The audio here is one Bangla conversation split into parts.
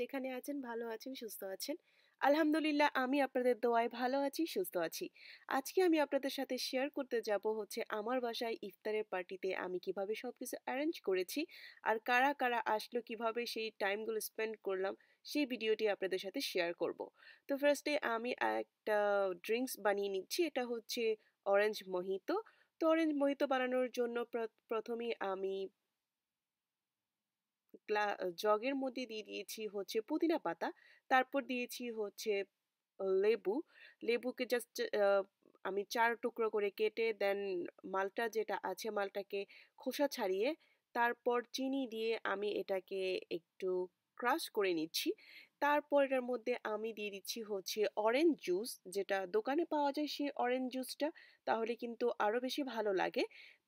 যেখানে আছেন ভালো আছেন সুস্থ আছেন আলহামদুলিল্লাহ আমি আপনাদের দোয়ায় ভালো আছি সুস্থ আছি আজকে আমি আপনাদের সাথে শেয়ার করতে যাব হচ্ছে আমার বাসায় ইফতারের পার্টিতে আমি কিভাবে সব কিছু অ্যারেঞ্জ করেছি আর কারা কারা আসলো কিভাবে সেই টাইমগুলো স্পেন্ড করলাম সেই ভিডিওটি আপনাদের সাথে শেয়ার করব তো ফার্স্টে আমি একটা ড্রিঙ্কস বানিয়ে নিচ্ছি এটা হচ্ছে অরেঞ্জ মহিতো তো অরেঞ্জ মোহিতো বানানোর জন্য প্রথমেই আমি জগের মধ্যে দিয়ে দিয়েছি হচ্ছে পুদিনা পাতা তারপর দিয়েছি হচ্ছে লেবু লেবুকে জাস্ট আমি চার টুকরো করে কেটে দেন মালটা যেটা আছে মালটাকে খোসা ছাড়িয়ে তারপর চিনি দিয়ে আমি এটাকে একটু ক্রাশ করে নিচ্ছি তারপর এটার মধ্যে আমি দিয়ে দিচ্ছি হচ্ছে অরেঞ্জ জুস যেটা দোকানে পাওয়া যায় সেই অরেঞ্জ জুসটা তাহলে কিন্তু আরও বেশি ভালো লাগে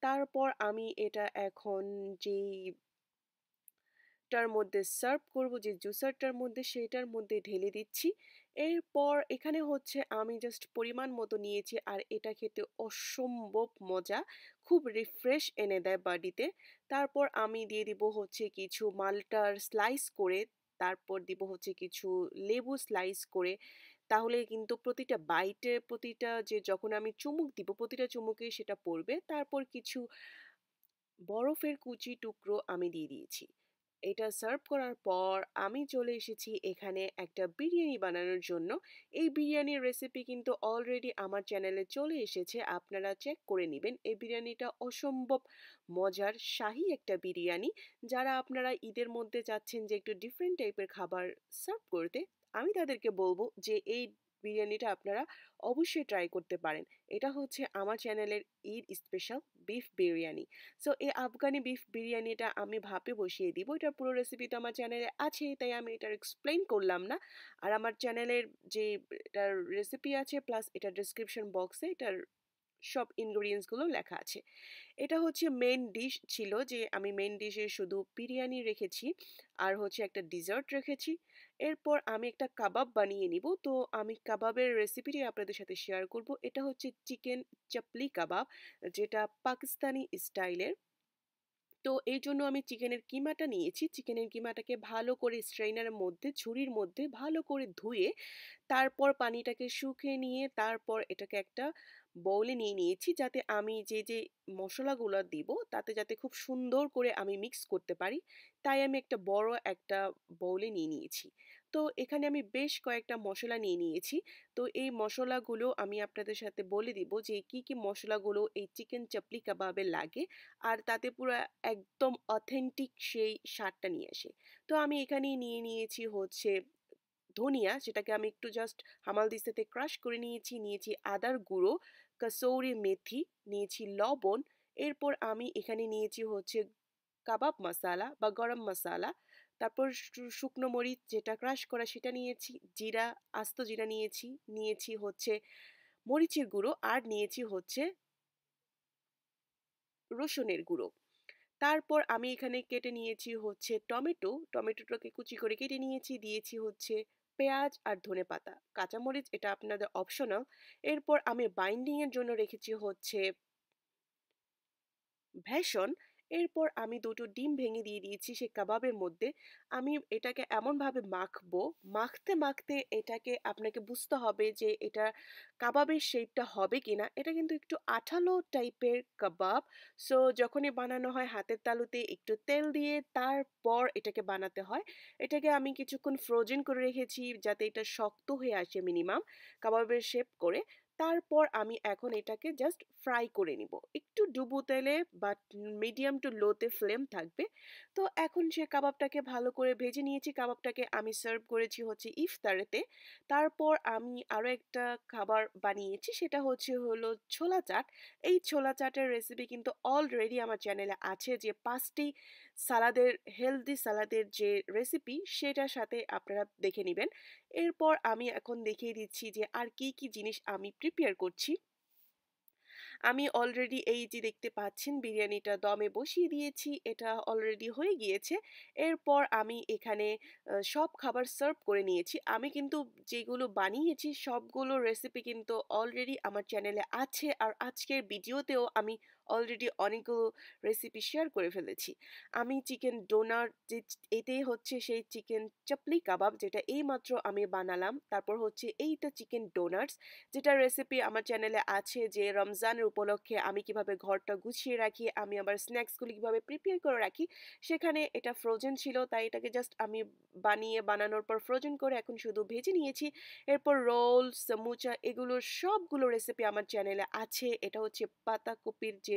তারপর আমি এটা এখন যেই কাপটার মধ্যে সার্ভ করব যে জুসারটার মধ্যে সেইটার মধ্যে ঢেলে দিচ্ছি এরপর এখানে হচ্ছে আমি জাস্ট পরিমাণ মতো নিয়েছি আর এটা খেতে অসম্ভব মজা খুব রিফ্রেশ এনে দেয় বাডিতে তারপর আমি দিয়ে দিব হচ্ছে কিছু মালটার স্লাইস করে তারপর দিব হচ্ছে কিছু লেবু স্লাইস করে তাহলে কিন্তু প্রতিটা বাইটে প্রতিটা যে যখন আমি চুমুক দিব প্রতিটা চুমুকে সেটা পড়বে তারপর কিছু বরফের কুচি টুকরো আমি দিয়ে দিয়েছি এটা সার্ভ করার পর আমি চলে এসেছি এখানে একটা বিরিয়ানি বানানোর জন্য এই বিরিয়ানির রেসিপি কিন্তু অলরেডি আমার চ্যানেলে চলে এসেছে আপনারা চেক করে নেবেন এই বিরিয়ানিটা অসম্ভব মজার শাহী একটা বিরিয়ানি যারা আপনারা ঈদের মধ্যে চাচ্ছেন যে একটু ডিফারেন্ট টাইপের খাবার সার্ভ করতে আমি তাদেরকে বলবো যে এই বিরিয়ানিটা আপনারা অবশ্যই ট্রাই করতে পারেন এটা হচ্ছে আমার চ্যানেলের Eid special beef biryani so এই আফগানি বিফ বিরিয়ানিটা আমি ভাপে বসিয়ে দিব এটার পুরো রেসিপি তো আমার চ্যানেলে আছে তাই আমি এটার এক্সপ্লেন করলাম না আর আমার চ্যানেলের যে এটার রেসিপি আছে প্লাস এটা ডিসক্রিপশন বক্সে এটার সব ইনগ্রিডিয়েন্টসগুলো লেখা আছে এটা হচ্ছে মেন ডিশ ছিল যে আমি মেন ডিশে শুধু বিরিয়ানি রেখেছি আর হচ্ছে একটা ডিজার্ট রেখেছি এরপর আমি একটা কাবাব বানিয়ে নিব তো আমি কাবাবের রেসিপিটি আপনাদের সাথে শেয়ার করব এটা হচ্ছে চিকেন চাপলি কাবাব যেটা পাকিস্তানি স্টাইলের তো এই জন্য আমি চিকেনের কিমাটা নিয়েছি চিকেনের কিমাটাকে ভালো করে স্ট্রেইনারের মধ্যে ছুরির মধ্যে ভালো করে ধুয়ে তারপর পানিটাকে শুকিয়ে নিয়ে তারপর এটাকে একটা বউলে নিয়ে নিয়েছি যাতে আমি যে যে মশলাগুলো দিব তাতে যাতে খুব সুন্দর করে আমি মিক্স করতে পারি তাই আমি একটা বড় একটা বউলে নিয়ে নিয়েছি তো এখানে আমি বেশ কয়েকটা মশলা নিয়ে নিয়েছি তো এই মশলাগুলো আমি আপনাদের সাথে বলে দিব যে কি কি মশলাগুলো এই চিকেন চাপলি কাবাবে লাগে আর তাতে পুরো একদম অথেন্টিক সেই স্বাদটা নিয়ে আসে তো আমি এখানে নিয়ে নিয়েছি হচ্ছে ধনিয়া সেটাকে আমি একটু জাস্ট হামাল দিস্তাতে ক্রাশ করে নিয়েছি নিয়েছি আদার গুঁড়ো কাসৌরি মেথি নিয়েছি লবণ এরপর আমি এখানে নিয়েছি হচ্ছে কাবাব মশালা বা গরম মশালা তারপর শুকনো মরিচ যেটা ক্রাশ করা সেটা নিয়েছি জিরা আস্ত জিরা নিয়েছি নিয়েছি হচ্ছে মরিচের গুঁড়ো আর নিয়েছি হচ্ছে রসুনের গুঁড়ো তারপর আমি এখানে কেটে নিয়েছি হচ্ছে টমেটো টমেটোটাকে কুচি করে কেটে নিয়েছি দিয়েছি হচ্ছে পেঁয়াজ আর ধনে পাতা কাঁচামরিচ এটা আপনাদের অপশনাল এরপর আমি বাইন্ডিংয়ের জন্য রেখেছি হচ্ছে ভেষণ এরপর আমি দুটো ডিম ভেঙে দিয়ে দিয়েছি সেই কাবাবের মধ্যে আমি এটাকে এমনভাবে মাখবো মাখতে মাখতে এটাকে আপনাকে বুঝতে হবে যে এটা কাবাবের শেপটা হবে কি না এটা কিন্তু একটু আঠালো টাইপের কাবাব সো যখনই বানানো হয় হাতের তালুতে একটু তেল দিয়ে তারপর এটাকে বানাতে হয় এটাকে আমি কিছুক্ষণ ফ্রোজেন করে রেখেছি যাতে এটা শক্ত হয়ে আসে মিনিমাম কাবাবের শেপ করে তারপর আমি এখন এটাকে জাস্ট ফ্রাই করে নিব একটু ডুবো তেলে বাট মিডিয়াম টু লোতে ফ্লেম থাকবে তো এখন সে কাবাবটাকে ভালো করে ভেজে নিয়েছি কাবাবটাকে আমি সার্ভ করেছি হচ্ছে ইফতারেতে তারপর আমি আরও একটা খাবার বানিয়েছি সেটা হচ্ছে হলো ছোলা চাট এই ছোলা চাটের রেসিপি কিন্তু অলরেডি আমার চ্যানেলে আছে যে পাঁচটি সালাদের হেলদি সালাদের যে রেসিপি সেটার সাথে আপনারা দেখে নেবেন এরপর আমি এখন দেখিয়ে দিচ্ছি যে আর কি কি জিনিস আমি প্রিপেয়ার করছি আমি অলরেডি এই যে দেখতে পাচ্ছেন বিরিয়ানিটা দমে বসিয়ে দিয়েছি এটা অলরেডি হয়ে গিয়েছে এরপর আমি এখানে সব খাবার সার্ভ করে নিয়েছি আমি কিন্তু যেগুলো বানিয়েছি সবগুলো রেসিপি কিন্তু অলরেডি আমার চ্যানেলে আছে আর আজকের ভিডিওতেও আমি অলরেডি অনেকগুলো রেসিপি শেয়ার করে ফেলেছি আমি চিকেন ডোনার যে এতেই হচ্ছে সেই চিকেন চাপলি কাবাব যেটা এই মাত্র আমি বানালাম তারপর হচ্ছে এইটা চিকেন ডোনাটস যেটা রেসিপি আমার চ্যানেলে আছে যে রমজানের উপলক্ষে আমি কিভাবে ঘরটা গুছিয়ে রাখি আমি আমার স্ন্যাক্সগুলি কীভাবে প্রিপেয়ার করে রাখি সেখানে এটা ফ্রোজেন ছিল তাই এটাকে জাস্ট আমি বানিয়ে বানানোর পর ফ্রোজেন করে এখন শুধু ভেজে নিয়েছি এরপর রোল সমুচা এগুলোর সবগুলো রেসিপি আমার চ্যানেলে আছে এটা হচ্ছে পাতাকপির যে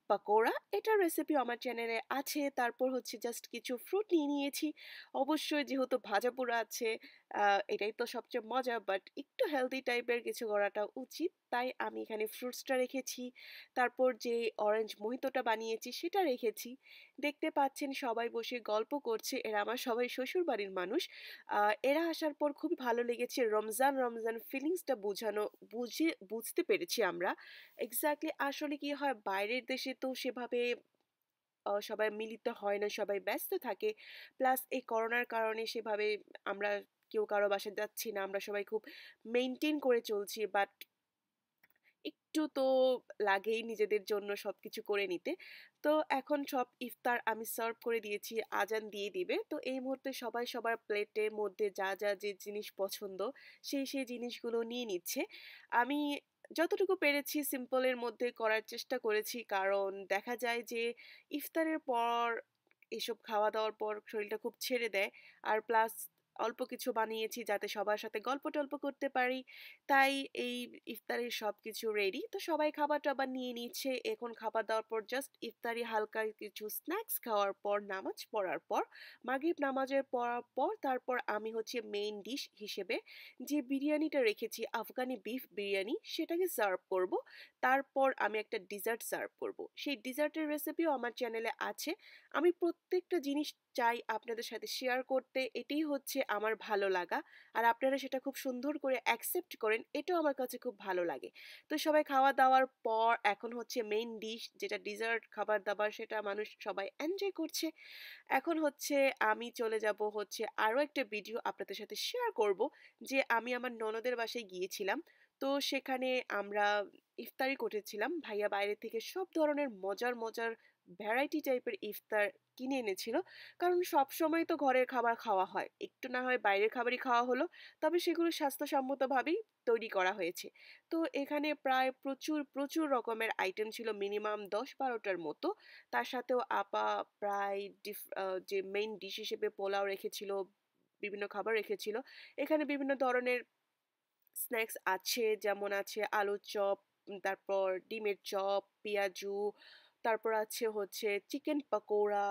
পাকোড়া এটার রেসিপি আমার চ্যানেলে আছে তারপর হচ্ছে জাস্ট কিছু ফ্রুট নিয়ে নিয়েছি অবশ্যই যেহেতু ভাজা পোড়া আছে এটাই তো সবচেয়ে মজা বাট একটু হেলদি টাইপের কিছু করাটা উচিত তাই আমি এখানে ফ্রুটসটা রেখেছি তারপর যে অরেঞ্জ মোহিতটা বানিয়েছি সেটা রেখেছি দেখতে পাচ্ছেন সবাই বসে গল্প করছে এরা আমার সবাই শ্বশুর বাড়ির মানুষ এরা আসার পর খুবই ভালো লেগেছে রমজান রমজান ফিলিংসটা বোঝানো বুঝে বুঝতে পেরেছি আমরা এক্স্যাক্টলি আসলে কি হয় বাইরের দেশে হয়তো সেভাবে সবাই মিলিত হয় না সবাই ব্যস্ত থাকে প্লাস এই করোনার কারণে সেভাবে আমরা কেউ কারো বাসায় যাচ্ছি না আমরা সবাই খুব মেনটেন করে চলছি বাট একটু তো লাগেই নিজেদের জন্য সব কিছু করে নিতে তো এখন সব ইফতার আমি সার্ভ করে দিয়েছি আজান দিয়ে দিবে তো এই মুহূর্তে সবাই সবার প্লেটের মধ্যে যা যা যে জিনিস পছন্দ সেই সেই জিনিসগুলো নিয়ে নিচ্ছে আমি যতটুকু পেরেছি সিম্পলের মধ্যে করার চেষ্টা করেছি কারণ দেখা যায় যে ইফতারের পর এসব খাওয়া দাওয়ার পর শরীরটা খুব ছেড়ে দেয় আর প্লাস অল্প কিছু বানিয়েছি যাতে সবার সাথে গল্প টল্প করতে পারি তাই এই ইফতারির সব কিছু রেডি তো সবাই খাবার টাবার নিয়ে নিচ্ছে এখন খাবার দেওয়ার পর জাস্ট ইফতারি হালকা কিছু স্ন্যাক্স খাওয়ার পর নামাজ পড়ার পর মাগরিব নামাজের পড়ার পর তারপর আমি হচ্ছে মেইন ডিশ হিসেবে যে বিরিয়ানিটা রেখেছি আফগানি বিফ বিরিয়ানি সেটাকে সার্ভ করব তারপর আমি একটা ডিজার্ট সার্ভ করব সেই ডিজার্টের রেসিপিও আমার চ্যানেলে আছে আমি প্রত্যেকটা জিনিস চাই আপনাদের সাথে শেয়ার করতে এটাই হচ্ছে আমার ভালো লাগা আর আপনারা সেটা খুব সুন্দর করে অ্যাকসেপ্ট করেন এটাও আমার কাছে খুব ভালো লাগে তো সবাই খাওয়া দাওয়ার পর এখন হচ্ছে মেইন ডিশ যেটা ডিজার্ট খাবার দাবার সেটা মানুষ সবাই এনজয় করছে এখন হচ্ছে আমি চলে যাব হচ্ছে আরও একটা ভিডিও আপনাদের সাথে শেয়ার করব যে আমি আমার ননদের বাসায় গিয়েছিলাম তো সেখানে আমরা ইফতারি করেছিলাম ভাইয়া বাইরে থেকে সব ধরনের মজার মজার ভ্যারাইটি টাইপের ইফতার কিনে এনেছিল কারণ সব সময় তো ঘরের খাবার খাওয়া হয় একটু না হয় বাইরের খাবারই খাওয়া হলো তবে সেগুলো স্বাস্থ্যসম্মতভাবেই তৈরি করা হয়েছে তো এখানে প্রায় প্রচুর প্রচুর রকমের আইটেম ছিল মিনিমাম দশ বারোটার মতো তার সাথেও আপা প্রায় ডিফ যে মেইন ডিশ হিসেবে পোলাও রেখেছিল বিভিন্ন খাবার রেখেছিল এখানে বিভিন্ন ধরনের স্ন্যাক্স আছে যেমন আছে আলুর চপ তারপর ডিমের চপ পেঁয়াজু তারপর আছে হচ্ছে চিকেন পকোড়া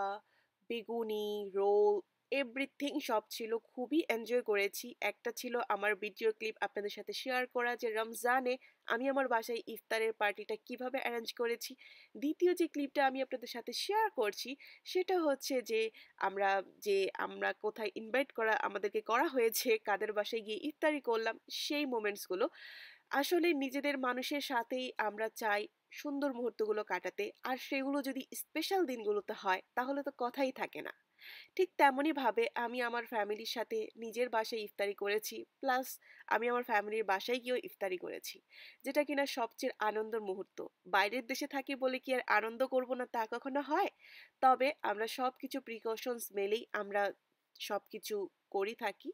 বেগুনি রোল এভরিথিং সব ছিল খুবই এনজয় করেছি একটা ছিল আমার ভিডিও ক্লিপ আপনাদের সাথে শেয়ার করা যে রমজানে আমি আমার বাসায় ইফতারের পার্টিটা কিভাবে অ্যারেঞ্জ করেছি দ্বিতীয় যে ক্লিপটা আমি আপনাদের সাথে শেয়ার করছি সেটা হচ্ছে যে আমরা যে আমরা কোথায় ইনভাইট করা আমাদেরকে করা হয়েছে কাদের বাসায় গিয়ে ইফতারি করলাম সেই মোমেন্টসগুলো আসলে নিজেদের মানুষের সাথেই আমরা চাই সুন্দর মুহূর্তগুলো কাটাতে আর সেগুলো যদি স্পেশাল দিনগুলোতে হয় তাহলে তো কথাই থাকে না ঠিক ভাবে আমি আমার ফ্যামিলির সাথে নিজের বাসায় ইফতারি করেছি প্লাস আমি আমার ফ্যামিলির বাসায় গিয়েও ইফতারি করেছি যেটা কিনা সবচেয়ে আনন্দের মুহূর্ত বাইরের দেশে থাকি বলে কি আর আনন্দ করব না তা কখনো হয় তবে আমরা সব কিছু প্রিকশনস মেলেই আমরা সব কিছু করে থাকি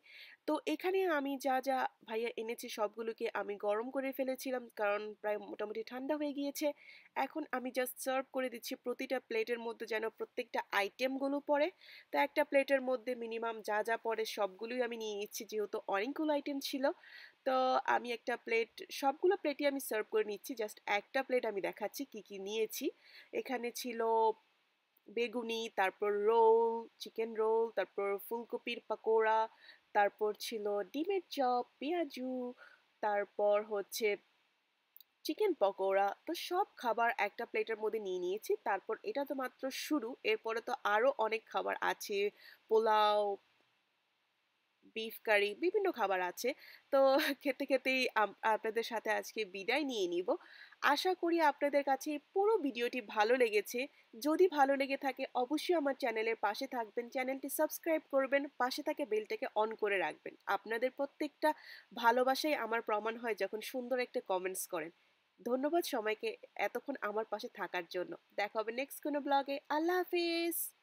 তো এখানে আমি যা যা ভাইয়া এনেছি সবগুলোকে আমি গরম করে ফেলেছিলাম কারণ প্রায় মোটামুটি ঠান্ডা হয়ে গিয়েছে এখন আমি জাস্ট সার্ভ করে দিচ্ছি প্রতিটা প্লেটের মধ্যে যেন প্রত্যেকটা আইটেমগুলো পড়ে তো একটা প্লেটের মধ্যে মিনিমাম যা যা পড়ে সবগুলোই আমি নিয়ে নিচ্ছি যেহেতু অনেকগুলো আইটেম ছিল তো আমি একটা প্লেট সবগুলো প্লেটই আমি সার্ভ করে নিচ্ছি জাস্ট একটা প্লেট আমি দেখাচ্ছি কি কি নিয়েছি এখানে ছিল বেগুনি তারপর রোল চিকেন রোল তারপর ফুলকপির পাকোড়া তারপর ছিল ডিমের চপ পেঁয়াজু তারপর হচ্ছে চিকেন পকোড়া তো সব খাবার একটা প্লেটের মধ্যে নিয়ে নিয়েছি তারপর এটা তো মাত্র শুরু এরপরে তো আরও অনেক খাবার আছে পোলাও বিফ কারি বিভিন্ন খাবার আছে তো খেতে খেতেই আপনাদের সাথে আজকে বিদায় নিয়ে নিব আশা করি আপনাদের কাছে পুরো ভিডিওটি ভালো লেগেছে যদি ভালো লেগে থাকে অবশ্যই আমার চ্যানেলের পাশে থাকবেন চ্যানেলটি সাবস্ক্রাইব করবেন পাশে থাকে বেলটাকে অন করে রাখবেন আপনাদের প্রত্যেকটা ভালোবাসাই আমার প্রমাণ হয় যখন সুন্দর একটা কমেন্টস করেন ধন্যবাদ সবাইকে এতক্ষণ আমার পাশে থাকার জন্য দেখা হবে নেক্সট কোনো ব্লগে আল্লাহ হাফিজ